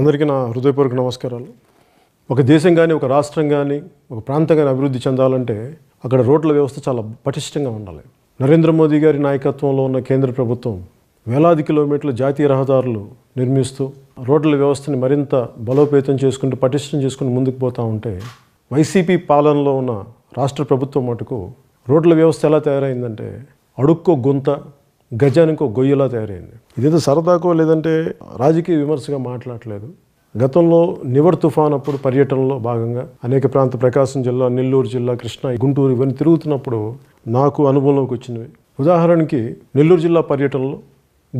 అందరికీ నా హృదయపూర్వక నమస్కారాలు ఒక దేశం కానీ ఒక రాష్ట్రం కానీ ఒక ప్రాంతం కానీ అభివృద్ధి చెందాలంటే అక్కడ రోడ్ల వ్యవస్థ చాలా పటిష్టంగా ఉండాలి నరేంద్ర మోదీ గారి నాయకత్వంలో ఉన్న కేంద్ర ప్రభుత్వం వేలాది కిలోమీటర్ల జాతీయ రహదారులు నిర్మిస్తూ రోడ్ల వ్యవస్థని మరింత బలోపేతం చేసుకుంటూ పటిష్టం చేసుకుని ముందుకు పోతూ ఉంటే వైసీపీ పాలనలో ఉన్న రాష్ట్ర ప్రభుత్వం మటుకు రోడ్ల వ్యవస్థ ఎలా తయారైందంటే అడుక్కో గుంత గజానికి ఒక గొయ్యలా తయారైంది ఇదేదో సరదాకో లేదంటే రాజకీయ విమర్శగా మాట్లాడలేదు గతంలో నివర్ తుఫాన్ అప్పుడు పర్యటనలో భాగంగా అనేక ప్రాంత ప్రకాశం జిల్లా నెల్లూరు జిల్లా కృష్ణా గుంటూరు ఇవన్నీ తిరుగుతున్నప్పుడు నాకు అనుభవంలోకి వచ్చినవి ఉదాహరణకి నెల్లూరు జిల్లా పర్యటనలో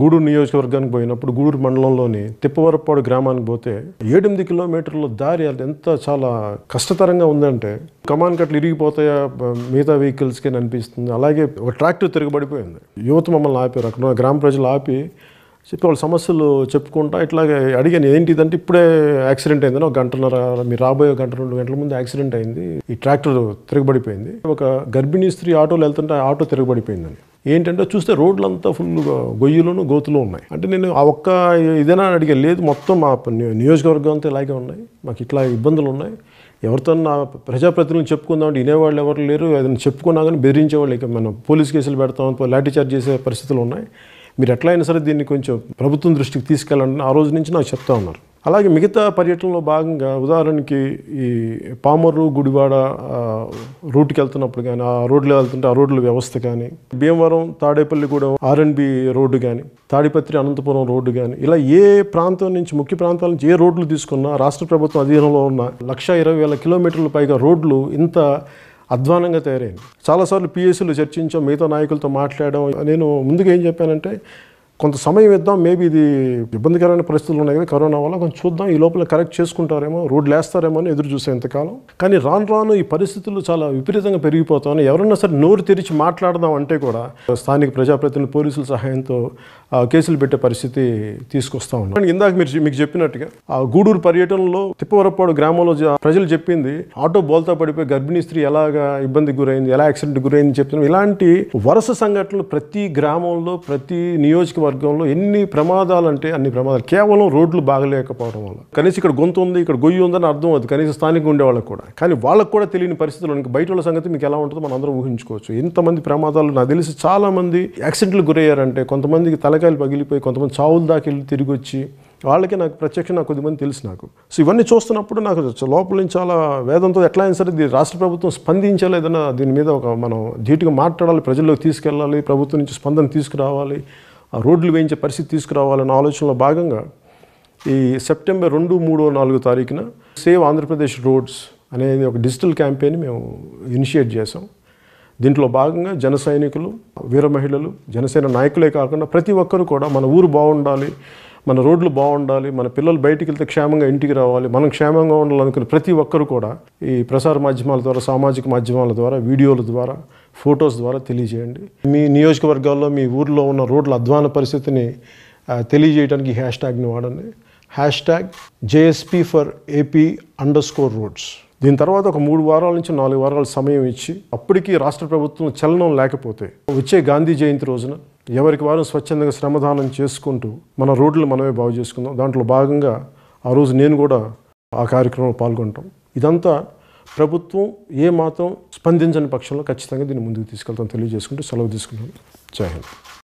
గూడూరు నియోజకవర్గానికి పోయినప్పుడు గూడూరు మండలంలోని తిప్పవరపాడు గ్రామానికి పోతే ఏడెనిమిది కిలోమీటర్ల దారి అది ఎంత చాలా కష్టతరంగా ఉందంటే కమాన్ కట్లు ఇరిగిపోతాయా మిగతా వెహికల్స్కి అనిపిస్తుంది అలాగే ఒక ట్రాక్టర్ తిరగబడిపోయింది యువత మమ్మల్ని ఆపారు అక్కడ గ్రామ ప్రజలు ఆపి చెప్పి వాళ్ళ సమస్యలు చెప్పుకుంటా ఇట్లాగే అడిగాను ఏంటిదంటే ఇప్పుడే యాక్సిడెంట్ అయిందని ఒక గంటన్నర మీరు రాబోయే గంట రెండు గంటల ముందు యాక్సిడెంట్ అయింది ఈ ట్రాక్టర్ తిరగబడిపోయింది ఒక గర్భిణీ స్త్రీ ఆటోలు వెళ్తుంటే ఆటో తిరగబడిపోయిందని ఏంటంటే చూస్తే రోడ్లంతా ఫుల్గా గొయ్యిలోను గోతులు ఉన్నాయి అంటే నేను ఆ ఒక్క ఇదేనా అడిగా లేదు మొత్తం మా నియోజకవర్గం అంతా ఇలాగే ఉన్నాయి మాకు ఇట్లా ఇబ్బందులు ఉన్నాయి ఎవరితో నా ప్రజాప్రతినిధులు చెప్పుకుందాం అంటే వినేవాళ్ళు ఎవరు లేరు ఏదైనా చెప్పుకున్నా కానీ వాళ్ళు ఇక మనం పోలీస్ కేసులు పెడతాం లాఠీ చార్జ్ చేసే పరిస్థితులు ఉన్నాయి మీరు ఎట్లా అయినా సరే దీన్ని కొంచెం ప్రభుత్వం దృష్టికి తీసుకెళ్ళండి ఆ రోజు నుంచి నాకు చెప్తా ఉన్నారు అలాగే మిగతా పర్యటనలో భాగంగా ఉదాహరణకి ఈ పామర్రు గుడివాడ రూట్కి వెళ్తున్నప్పుడు కానీ ఆ రోడ్లో వెళ్తుంటే ఆ రోడ్ల వ్యవస్థ కానీ భీమవరం తాడేపల్లిగూడెం ఆర్ఎన్బి రోడ్డు కానీ తాడిపత్రి అనంతపురం రోడ్డు కానీ ఇలా ఏ ప్రాంతం నుంచి ముఖ్య ప్రాంతాల నుంచి ఏ రోడ్లు తీసుకున్నా రాష్ట్ర ప్రభుత్వం అధీనంలో ఉన్న లక్ష ఇరవై వేల కిలోమీటర్ల పైగా రోడ్లు ఇంత అధ్వానంగా తయారైంది చాలాసార్లు పిఎస్సీలు చర్చించాం మిగతా నాయకులతో మాట్లాడడం నేను ముందుగా ఏం చెప్పానంటే కొంత సమయం ఇద్దాం మేబీ ఇది ఇబ్బందికరమైన పరిస్థితులు ఉన్నాయి కదా కరోనా వల్ల కొంచెం చూద్దాం ఈ లోపల కరెక్ట్ చేసుకుంటారేమో రోడ్లు వేస్తారేమో అని ఎదురు చూసేంతకాలం కానీ రాను రాను ఈ పరిస్థితులు చాలా విపరీతంగా పెరిగిపోతామని ఎవరన్నా సరే నోరు తెరిచి మాట్లాడదాం అంటే కూడా స్థానిక ప్రజాప్రతినిధులు పోలీసుల సహాయంతో కేసులు పెట్టే పరిస్థితి తీసుకొస్తా ఉన్నాం ఇందాక మీరు మీకు చెప్పినట్టుగా ఆ గూడూరు పర్యటనలో తిప్పవరపాడు గ్రామంలో ప్రజలు చెప్పింది ఆటో బోల్తా పడిపోయి గర్భిణీ స్త్రీ ఎలాగా ఇబ్బందికి గురైంది ఎలా యాక్సిడెంట్ గురైంది చెప్తున్నాం ఇలాంటి వరుస సంఘటనలు ప్రతి గ్రామంలో ప్రతి నియోజకవర్గంలో ఎన్ని ప్రమాదాలు అంటే అన్ని ప్రమాదాలు కేవలం రోడ్లు బాగలేకపోవడం వల్ల కనీసం ఇక్కడ గొంతు ఉంది ఇక్కడ గొయ్యి ఉందని అర్థం అవుతుంది కనీసం స్థానికంగా ఉండే వాళ్ళకి కూడా కానీ వాళ్ళకు కూడా తెలియని పరిస్థితులు బయట వాళ్ళ సంగతి మీకు ఎలా ఉంటుందో మనం ఊహించుకోవచ్చు ఇంతమంది ప్రమాదాలు నాకు తెలిసి చాలామంది యాక్సిడెంట్లు గురయ్యారంటే కొంతమందికి తల తలకాయలు పగిలిపోయి కొంతమంది చావులు దాకా వెళ్ళి తిరిగి వచ్చి వాళ్ళకి నాకు ప్రత్యక్ష నాకు కొద్దిమంది తెలుసు నాకు సో ఇవన్నీ చూస్తున్నప్పుడు నాకు లోపల నుంచి చాలా వేదంతో ఎట్లా అయినా సరే రాష్ట్ర ప్రభుత్వం స్పందించాలి ఏదైనా దీని మీద ఒక మనం ధీటుగా మాట్లాడాలి ప్రజల్లోకి తీసుకెళ్ళాలి ప్రభుత్వం నుంచి స్పందన తీసుకురావాలి ఆ రోడ్లు వేయించే పరిస్థితి తీసుకురావాలన్న ఆలోచనలో భాగంగా ఈ సెప్టెంబర్ రెండు మూడో నాలుగో తారీఖున సేవ్ ఆంధ్రప్రదేశ్ రోడ్స్ అనేది ఒక డిజిటల్ క్యాంపెయిన్ మేము ఇనిషియేట్ చేసాం దీంట్లో భాగంగా జన సైనికులు వీర మహిళలు జనసేన నాయకులే కాకుండా ప్రతి ఒక్కరు కూడా మన ఊరు బాగుండాలి మన రోడ్లు బాగుండాలి మన పిల్లలు బయటికి వెళ్తే క్షేమంగా ఇంటికి రావాలి మనం క్షేమంగా ఉండాలనుకునే ప్రతి ఒక్కరు కూడా ఈ ప్రసార మాధ్యమాల ద్వారా సామాజిక మాధ్యమాల ద్వారా వీడియోల ద్వారా ఫొటోస్ ద్వారా తెలియజేయండి మీ నియోజకవర్గాల్లో మీ ఊర్లో ఉన్న రోడ్ల అధ్వాన పరిస్థితిని తెలియజేయడానికి హ్యాష్ ట్యాగ్ని వాడండి hash tag JSP for AP underscore roads దీని తర్వాత ఒక మూడు వారాల నుంచి నాలుగు వారాల సమయం ఇచ్చి అప్పటికీ రాష్ట్ర ప్రభుత్వం చలనం లేకపోతే వచ్చే గాంధీ జయంతి రోజున ఎవరికి వారు స్వచ్ఛందంగా శ్రమదానం చేసుకుంటూ మన రోడ్లు మనమే బాగు చేసుకుందాం దాంట్లో భాగంగా ఆ రోజు నేను కూడా ఆ కార్యక్రమంలో పాల్గొంటాం ఇదంతా ప్రభుత్వం ఏ మాత్రం స్పందించని పక్షంలో ఖచ్చితంగా దీన్ని ముందుకు తీసుకెళ్తాం తెలియజేసుకుంటూ సెలవు తీసుకుంటాను జై హింద్